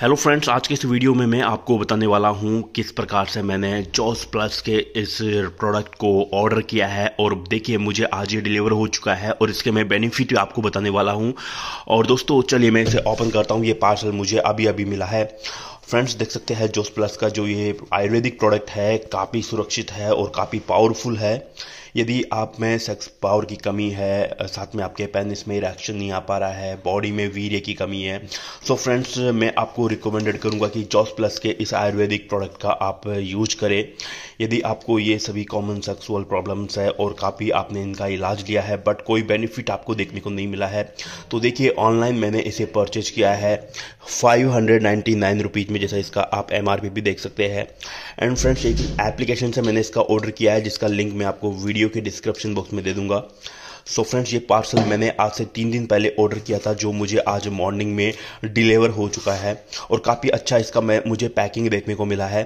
hello friends आज के इस वीडियो में मैं आपको बताने वाला हूं किस प्रकार से मैंने जॉस प्लस के इस प्रोडक्ट को ऑर्डर किया है और देखिए मुझे आज ये डिलीवर हो चुका है और इसके मैं बेनिफिट भी आपको बताने वाला हूं और दोस्तों चलिए मैं इसे ओपन करता हूं ये पार्सल मुझे अभी अभी मिला है फ्रेंड्स देख सकते हैं जोस प्लस का जो ये आयुर्वेदिक प्रोडक्ट है काफ़ी सुरक्षित है और काफ़ी पावरफुल है यदि आप में सेक्स पावर की कमी है साथ में आपके पेनिस में रिएक्शन नहीं आ पा रहा है बॉडी में वीर्य की कमी है सो so फ्रेंड्स मैं आपको रिकमेंडेड करूँगा कि जॉस प्लस के इस आयुर्वेदिक प्रोडक्ट का आप यूज करें यदि आपको ये सभी कॉमन सेक्सुअल प्रॉब्लम्स है और काफ़ी आपने इनका इलाज लिया है बट कोई बेनिफिट आपको देखने को नहीं मिला है तो देखिए ऑनलाइन मैंने इसे परचेज किया है five hundred ninety nine rupees में जैसा इसका आप एम भी देख सकते हैं एंड फ्रेंड्स एक एप्लीकेशन से मैंने इसका ऑर्डर किया है जिसका लिंक मैं आपको वीडियो वीडियो के डिस्क्रिप्शन बॉक्स में दे दूंगा सो so फ्रेंड्स ये पार्सल मैंने आज से तीन दिन पहले ऑर्डर किया था जो मुझे आज मॉर्निंग में डिलीवर हो चुका है और काफ़ी अच्छा इसका मैं मुझे पैकिंग देखने को मिला है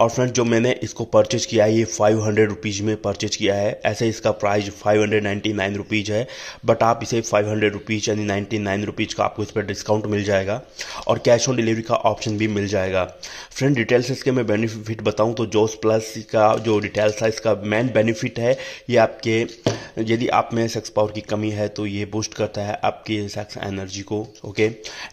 और फ्रेंड्स जो मैंने इसको परचेज किया है ये फाइव हंड्रेड रुपीज़ में परचेज किया है ऐसे इसका price five hundred ninety nine rupees है बट आप इसे फाइव हंड्रेड रुपीज़ यानी नाइन्टी नाइन रुपीज़ का आपको इस पर डिस्काउंट मिल जाएगा और कैश ऑन डिलीवरी का ऑप्शन भी मिल जाएगा फ्रेंड डिटेल्स इसके मैं बेनिफिट बताऊँ तो जोस प्लस का जो डिटेल्स है इसका मेन बेनिफिट है ये आपके यदि आप में सेक्स पावर की कमी है तो ये बूस्ट करता है आपकी सेक्स एनर्जी को ओके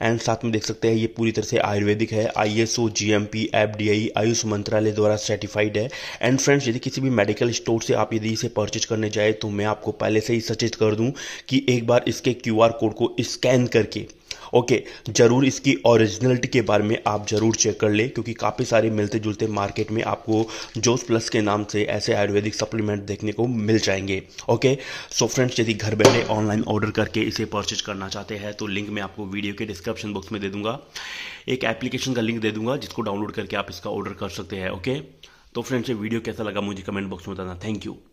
एंड साथ में देख सकते हैं ये पूरी तरह से आयुर्वेदिक है I S O G M P F D I AYUSH मंत्रालय द्वारा सर्टिफाइड है एंड फ्रेंड्स यदि किसी भी मेडिकल स्टोर से आप यदि इसे परचेज करने जाए तो मैं आपको पहले से ही सचेत कर दूँ कि एक बार इसके क्यू आर कोड को स्कैन करके ओके ज़रूर इसकी ओरिजिनलिटी के बारे में आप ज़रूर चेक कर ले क्योंकि काफ़ी सारे मिलते जुलते मार्केट में आपको जोस प्लस के नाम से ऐसे आयुर्वेदिक सप्लीमेंट देखने को मिल जाएंगे ओके सो फ्रेंड्स यदि घर बैठे ऑनलाइन ऑर्डर करके इसे परचेज करना चाहते हैं तो लिंक मैं आपको वीडियो के डिस्क्रिप्शन बॉक्स में दे दूंगा एक एप्लीकेशन का लिंक दे दूंगा जिसको डाउनलोड करके आप इसका ऑर्डर कर सकते हैं ओके तो फ्रेंड्स ये वीडियो कैसा लगा मुझे कमेंट बॉक्स में बताना थैंक यू